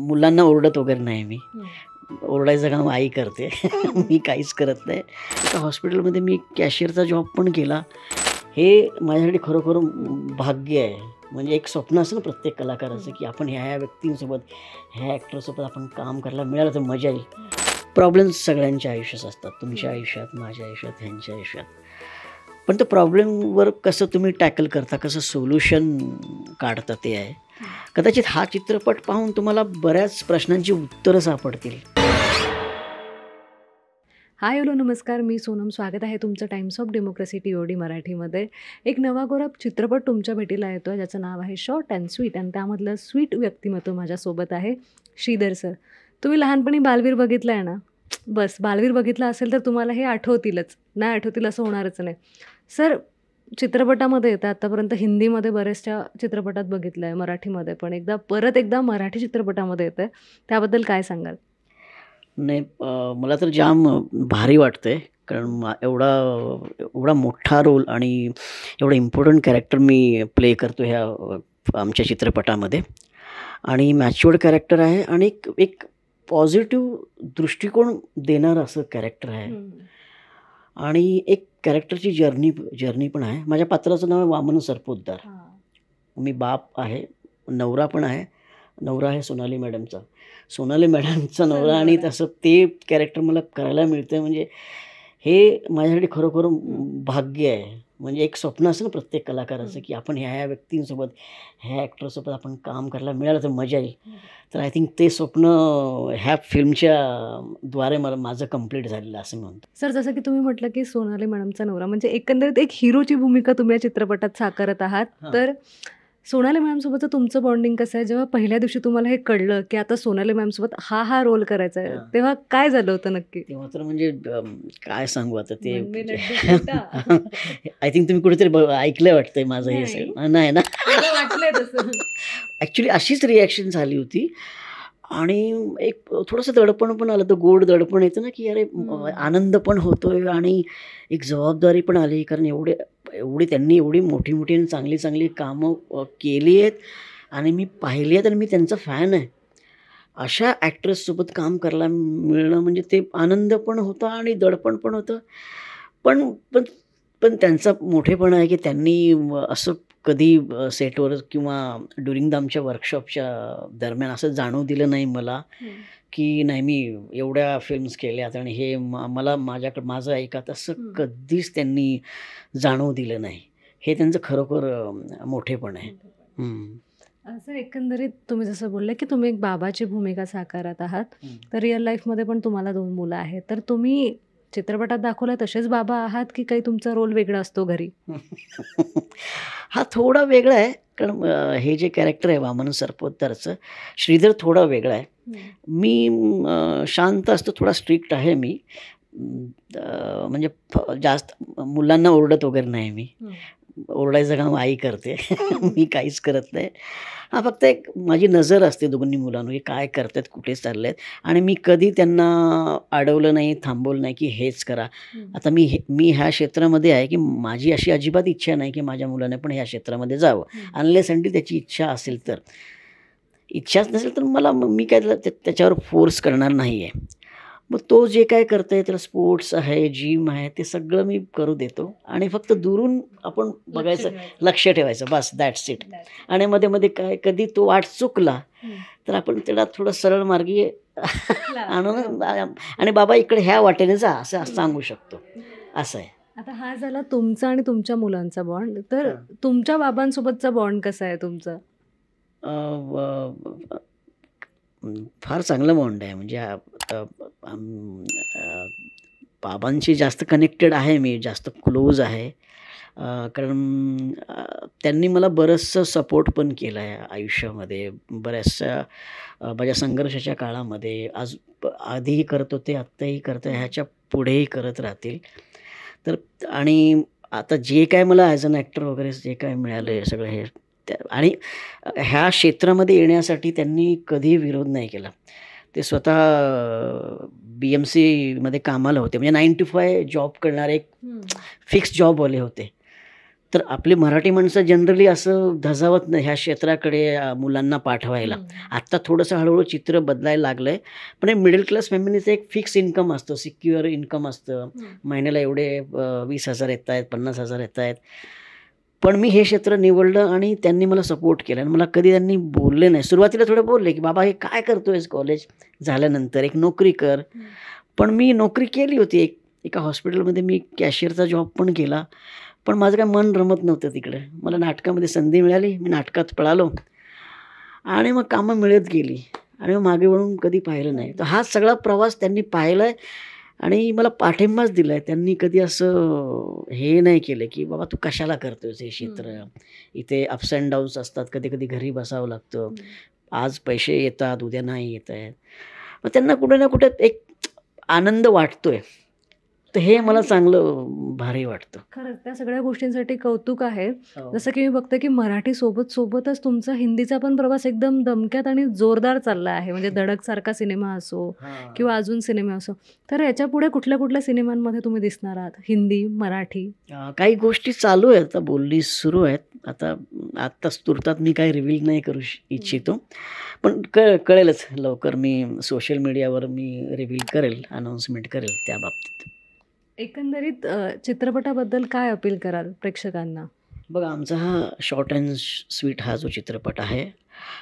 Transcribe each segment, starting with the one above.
मुलांना ओरडत वगैरे नाही मी ओरडायचं काम आई करते मी काहीच करत नाही तर हॉस्पिटलमध्ये मी कॅशियरचा जॉब पण केला हे माझ्यासाठी खरोखर भाग्य आहे म्हणजे एक स्वप्न असं ना प्रत्येक कलाकाराचं की आपण ह्या ह्या व्यक्तींसोबत ह्या ॲक्टरसोबत आपण काम करायला मिळालं तर मजा येईल प्रॉब्लेम्स सगळ्यांच्या आयुष्यात असतात तुमच्या आयुष्यात माझ्या आयुष्यात ह्यांच्या आयुष्यात पण त्या प्रॉब्लेमवर कसं तुम्ही टॅकल करता कसं सोल्युशन काढता ते आहे कदाचित हा चित्रपट पाहून तुम्हाला बऱ्याच प्रश्नांची उत्तरं सापडतील हाय हॅलो नमस्कार मी सोनम स्वागत आहे तुमचं Times of Democracy T O D मराठीमध्ये एक नवा गोरा चित्रपट तुमच्या भेटीला येतो ज्याचं नाव आहे शॉर्ट अँड स्वीट आणि त्यामधलं स्वीट व्यक्तिमत्व माझ्यासोबत आहे श्रीधर सर तुम्ही लहानपणी बालवीर बघितलं आहे ना बस बालवीर बघितलं असेल तर तुम्हाला हे आठवतीलच नाही आठवतील असं होणारच नाही सर चित्रपटामध्ये येतं आतापर्यंत हिंदीमध्ये बऱ्याचशा चित्रपटात बघितलं आहे मराठीमध्ये पण एकदा परत एकदा मराठी चित्रपटामध्ये येतं आहे त्याबद्दल काय सांगाल नाही मला तर जाम भारी वाटते कारण एवढा एवढा मोठा रोल आणि एवढा इम्पॉर्टंट कॅरेक्टर मी प्ले करतो ह्या आमच्या चित्रपटामध्ये आणि मॅच्युअर्ड कॅरेक्टर आहे आणि एक एक पॉझिटिव्ह दृष्टिकोन देणारं असं कॅरेक्टर आहे आणि एक कॅरेक्टरची जर्नी जर्नी पण आहे माझ्या पात्राचं नाव आहे वामन सरपोतदार मी बाप आहे नवरा पण आहे नवरा आहे सोनाली मॅडमचा सोनाली मॅडमचा नवरा आणि तसं ते कॅरेक्टर मला करायला मिळतं म्हणजे हे माझ्यासाठी खरोखर भाग्य आहे म्हणजे एक स्वप्न असं ना प्रत्येक कलाकाराचं की आपण ह्या ह्या व्यक्तींसोबत ह्या ॲक्टरसोबत आपण काम करायला मिळालं तर मजा येईल तर आय थिंक ते स्वप्न ह्या फिल्मच्या द्वारे मला माझं कम्प्लीट झालेलं असं म्हणतो सर जसं की तुम्ही म्हटलं की सोनाली मॅडमचा नवरा म्हणजे एकंदरीत एक हिरोची भूमिका तुम्ही या चित्रपटात साकारत आहात तर सोनाली मॅमसोबतचं तुमचं बॉन्डिंग कसं आहे जेव्हा पहिल्या दिवशी तुम्हाला हे कळलं की आता सोनाली मॅमसोबत हा हा रोल करायचा आहे तेव्हा काय झालं होतं नक्की तेव्हा तर म्हणजे काय सांगू आता ते आय थिंक तुम्ही कुठेतरी ऐकलं वाटतंय माझं हे नाही ना ॲक्च्युली अशीच रिॲक्शन झाली होती आणि एक थोडंसं दडपण पण आलं तर गोड दडपण येतं ना की अरे आनंद पण होतोय आणि एक जबाबदारी पण आली कारण एवढे एवढी त्यांनी एवढी मोठी मोठी आणि चांगली चांगली कामं केली आहेत आणि मी पाहिली आहेत आणि मी त्यांचा फॅन आहे अशा ॲक्ट्रेससोबत काम करायला मिळणं म्हणजे ते आनंद पण होता आणि दडपण पण होतं पण पण पण त्यांचा मोठेपणा आहे की त्यांनी असं कधी सेटवर किंवा ड्युरिंग द आमच्या वर्कशॉपच्या दरम्यान असं जाणवू दिलं नाही मला की नाही मी एवढ्या फिल्म्स केल्यात आणि हे मला माझ्याकडं माझं ऐका तसं कधीच त्यांनी जाणवू दिलं नाही हे त्यांचं खरोखर मोठेपण आहे असं एकंदरीत तुम्ही जसं बोलले की तुम्ही एक बाबाची भूमिका साकारत आहात तर रिअल लाईफमध्ये पण तुम्हाला दोन मुलं आहेत तर तुम्ही चित्रपटात दाखवलं तसेच बाबा आहात की काही तुमचा रोल वेगळा असतो घरी हा थोडा वेगळा आहे कारण हे जे कॅरेक्टर आहे वामन सरपोतदारचं श्रीधर थोडा वेगळा आहे मी शांत असतो थोडा स्ट्रिक्ट आहे मी म्हणजे जास्त मुलांना ओरडत वगैरे नाही मी ओरडायचं काम आई करते मी काहीच करत नाही हा फक्त एक माझी नजर असते दोन्ही मुलांवर काय करतात कुठे चालले आहेत आणि मी कधी त्यांना अडवलं नाही थांबवलं नाही की हेच करा आता मी हे मी ह्या क्षेत्रामध्ये आहे की माझी अशी अजिबात इच्छा नाही की माझ्या मुलाने पण ह्या क्षेत्रामध्ये जावं अनलेस अंडी त्याची इच्छा असेल तर इच्छाच नसेल तर मला मी काय त्याच्यावर फोर्स करणार नाही आहे मग तो जे काय करतंय त्याला स्पोर्ट्स आहे जिम आहे ते सगळं मी करू देतो आणि फक्त दुरून आपण बघायचं लक्ष ठेवायचं बस दॅट्स इट आणि मध्ये मध्ये काय कधी तो वाट चुकला तर आपण त्याला थोडं सरळ मार्गी आणून आणि बाबा इकडे ह्या वाटेने जा असं सांगू शकतो असं आहे आता हा झाला तुमचा आणि तुमच्या मुलांचा बॉन्ड तर तुमच्या बाबांसोबतचा बॉन्ड कसा आहे तुमचा फार चांगलं बॉन्ड आहे म्हणजे बाबांशी जास्त कनेक्टेड आहे मी जास्त क्लोज आहे कारण त्यांनी मला बरंचसं सपोर्ट पण केलं आहे आयुष्यामध्ये बऱ्याचशा माझ्या संघर्षाच्या काळामध्ये आज आधीही करत होते आत्ताही करत आहे ह्याच्या पुढेही करत राहतील तर आणि आता जे काय मला ॲज अन ॲक्टर वगैरे जे काय मिळालं आहे सगळं हे आणि ह्या क्षेत्रामध्ये येण्यासाठी त्यांनी कधी विरोध नाही केला ते स्वतः बी एम सीमध्ये कामाला होते म्हणजे नाईन टू फाय जॉब करणारे एक फिक्स जॉबवाले होते तर आपली मराठी माणसं जनरली असं धजावत नाही ह्या क्षेत्राकडे मुलांना पाठवायला आत्ता थोडंसं हळूहळू चित्र बदलायला लागलं आहे पण एक मिडल क्लास फॅमिलीचं एक फिक्स इन्कम असतं सिक्युअर इन्कम असतं महिन्याला एवढे वीस हजार येत आहेत पन्नास हजार येत आहेत पण मी हे क्षेत्र निवडलं आणि त्यांनी मला सपोर्ट केला आणि मला कधी त्यांनी बोलले नाही सुरुवातीला थोडं बोलले की बाबा हे काय करतो आहेस कॉलेज झाल्यानंतर एक नोकरी कर पण मी नोकरी केली होती एक एका हॉस्पिटलमध्ये मी कॅशियरचा जॉब पण केला पण माझं काय मन रमत नव्हतं तिकडे मला नाटकामध्ये संधी मिळाली मी नाटकात पळालो आणि मग कामं मिळत गेली आणि मग मागे वळून कधी पाहिलं नाही तर हा सगळा प्रवास त्यांनी पाहिला आहे आणि मला पाठिंबाच दिला आहे त्यांनी कधी असं हे नाही केलं की बाबा तू कशाला करतोयस हे क्षेत्र इथे अप्स अँड डाऊन्स असतात कधी कधी घरी बसावं लागतं आज पैसे येतात उद्या नाही येत आहेत मग त्यांना कुठे ना कुठे एक आनंद वाटतोय तर हे मला चांगलं भारी वाटतं खरंच त्या सगळ्या गोष्टींसाठी कौतुक आहे हो. जसं की मी बघतो की मराठी सोबत सोबतच तुमचा हिंदीचा पण प्रवास एकदम दमक्यात आणि जोरदार चालला आहे म्हणजे सारखा सिनेमा असो किंवा अजून सिनेमा असो तर याच्या पुढे कुठल्या कुठल्या सिनेमांमध्ये तुम्ही दिसणार आहात हिंदी मराठी काही गोष्टी चालू आहेत आता बोलली सुरू आहेत आता आत्ताच तुर्तात मी काही रिव्हील नाही करू इच्छितो पण कळेलच लवकर मी सोशल मीडियावर मी रिव्हील करेल अनाऊन्समेंट करेल त्या बाबतीत एकंदरीत चित्रपटाबद्दल काय अपील कराल प्रेक्षकांना? बघा, आमचा हा शॉर्ट अँड स्वीट हा जो चित्रपट आहे,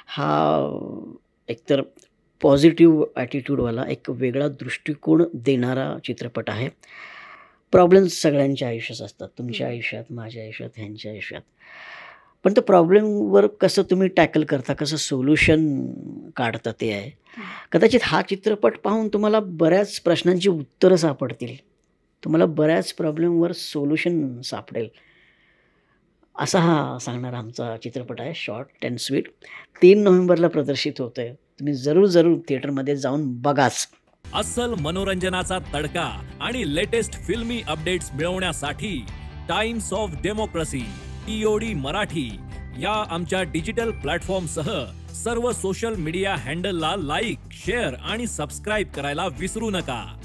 हा एकतर पॉझिटिव्ह ॲटिट्यूडवाला एक वेगळा दृष्टिकोन देणारा चित्रपट आहे. प्रॉब्लेम्स सगळ्यांच्या आयुष्यात असतात. तुमच्या आयुष्यात, माझ्या आयुष्यात, ह्यांच्या आयुष्यात. पण त्या प्रॉब्लेमवर कसं तुम्ही टॅकल करता, कसं सोल्युशन काढता ते आहे. कदाचित हा चित्रपट पाहून तुम्हाला बऱ्याच प्रश्नांची उत्तरं सापडतील. तुम्हाला बऱ्याच प्रॉब्लेमवर सोल्युशन सापडेल असा हा सांगणारा आमचा चित्रपट आहे शॉर्ट टेन स्वीट तीन नोव्हेंबरला प्रदर्शित होत आहे तुम्ही जरूर जरूर थिएटरमध्ये जाऊन बघाच असल मनोरंजनाचा तडका आणि लेटेस्ट फिल्मी अपडेट्स मिळवण्यासाठी Times of Democracy TOD Marathi या आमच्या डिजिटल प्लॅटफॉर्मसह सर्व सोशल मीडिया हँडलला लाईक शेअर आणि सबस्क्राईब करायला विसरू नका